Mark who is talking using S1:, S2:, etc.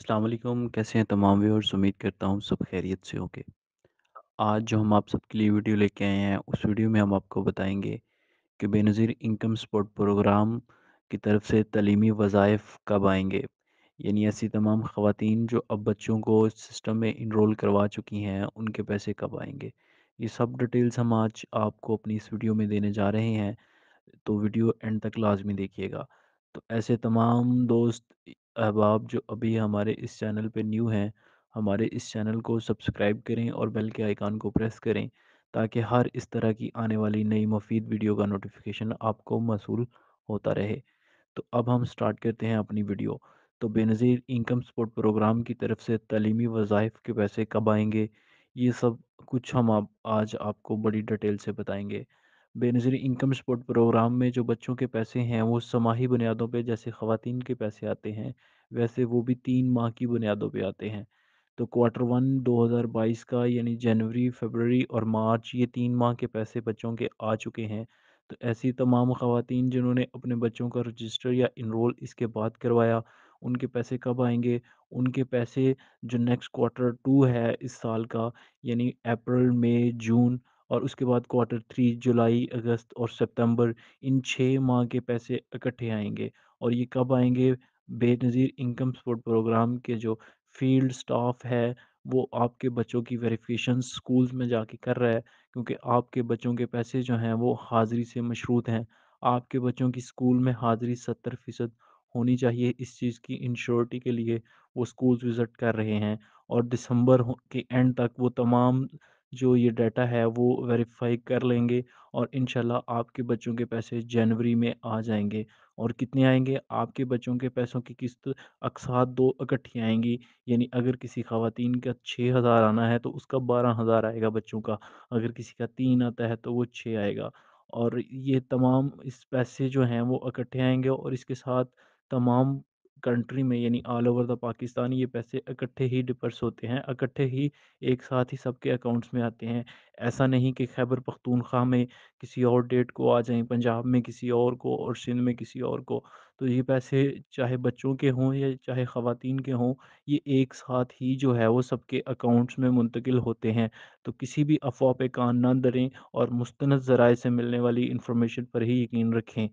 S1: अस्सलाम कैसे हैं तमाम व्यवर्स उम्मीद करता हूँ सब खैरियत से होंगे आज जो हम आप सबके लिए वीडियो लेके आए हैं उस वीडियो में हम आपको बताएंगे कि बेनज़ीर इनकम सपोर्ट प्रोग्राम की तरफ से तलीमी वज़ाइफ कब आएंगे यानी ऐसी तमाम ख़वातीन जो अब बच्चों को सिस्टम में इनरोल करवा चुकी हैं उनके पैसे कब आएंगे ये सब डिटेल्स हम आज आपको अपनी इस वीडियो में देने जा रहे हैं तो वीडियो एंड तक लाजमी देखिएगा तो ऐसे तमाम दोस्त अहबाब जो अभी हमारे इस चैनल पर न्यू हैं हमारे इस चैनल को सब्सक्राइब करें और बेल के आइकान को प्रेस करें ताकि हर इस तरह की आने वाली नई मुफीद वीडियो का नोटिफिकेशन आपको मसूल होता रहे तो अब हम स्टार्ट करते हैं अपनी वीडियो तो बेनज़ीर इनकम सपोर्ट प्रोग्राम की तरफ से तलीमी वज़ाइफ के पैसे कब आएंगे ये सब कुछ हम आप आज आपको बड़ी डिटेल से बताएंगे बेनज़ीर इनकम सपोर्ट प्रोग्राम में जो बच्चों के पैसे हैं वो समाही बुनियादों पे जैसे ख़वान के पैसे आते हैं, वैसे वो भी तीन माह की बुनियादों पे आते हैं। तो क्वार्टर हज़ार 2022 का यानी जनवरी, फ़रवरी और मार्च ये तीन माह के पैसे बच्चों के आ चुके हैं। तो ऐसी तमाम ख़वातीन जिन्होंने अपने बच्चों का रजिस्टर या इनरोल इसके बाद करवाया, उनके पैसे कब आएंगे उनके पैसे जो नेक्स्ट क्वार्टर टू है इस साल का यानी अप्रैल, मई, जून और उसके बाद क्वार्टर थ्री जुलाई अगस्त और सितंबर इन छः माह के पैसे इकट्ठे आएंगे और ये कब आएंगे बेनज़ीर इनकम सपोर्ट प्रोग्राम के जो फील्ड स्टाफ है वो आपके बच्चों की वेरिफिकेशन स्कूल्स में जाके कर रहा है क्योंकि आपके बच्चों के पैसे जो हैं वो हाज़िरी से मशरूत हैं आपके बच्चों की स्कूल में हाज़िरी सत्तर फ़ीसद होनी चाहिए इस चीज़ की इंश्योरिटी के लिए वो स्कूल्स विज़िट कर रहे हैं और दिसंबर के एंड तक वो तमाम जो ये डाटा है वो वेरीफाई कर लेंगे और इंशाल्लाह आपके बच्चों के पैसे जनवरी में आ जाएंगे और कितने आएंगे आपके बच्चों के पैसों की किस्त अक्सात दो इकट्ठी आएंगी यानी अगर किसी खातन का छः हज़ार आना है तो उसका बारह हज़ार आएगा बच्चों का अगर किसी का तीन आता है तो वो छः आएगा और ये तमाम इस पैसे जो हैं वो इकट्ठे आएंगे और इसके साथ तमाम कंट्री में यानी ऑल ओवर द पाकिस्तान ये पैसे इकट्ठे ही डिपर्स होते हैं इकट्ठे ही एक साथ ही सबके अकाउंट्स में आते हैं ऐसा नहीं कि खैबर पख्तूनख्वा में किसी और डेट को आ जाएं पंजाब में किसी और को और सिंध में किसी और को तो ये पैसे चाहे बच्चों के हों या चाहे ख़वातीन के हों ये एक साथ ही जो है वो सबके अकाउंट्स में मुंतकिल होते हैं तो किसी भी अफवाह पे कान ना धरें और मुस्ंद ज़राए से मिलने वाली इंफॉर्मेशन पर ही यकीन रखें